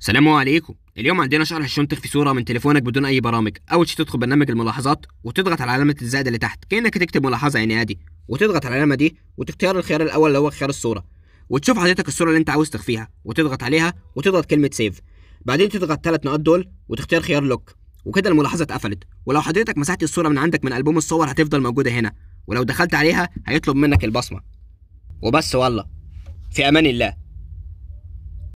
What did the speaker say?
السلام عليكم اليوم عندنا شرح شلون تخفي صوره من تليفونك بدون اي برامج اول شيء تدخل برنامج الملاحظات وتضغط على علامه الزائد اللي تحت كانك تكتب ملاحظه يعني عادي وتضغط على العلامه دي وتختار الخيار الاول اللي هو خيار الصوره وتشوف حضرتك الصوره اللي انت عاوز تخفيها وتضغط عليها وتضغط كلمه سيف بعدين تضغط ثلاث نقاط دول وتختار خيار لوك وكده الملاحظه اتقفلت ولو حضرتك مسحت الصوره من عندك من البوم الصور هتفضل موجوده هنا ولو دخلت عليها هيطلب منك البصمه وبس والله في امان الله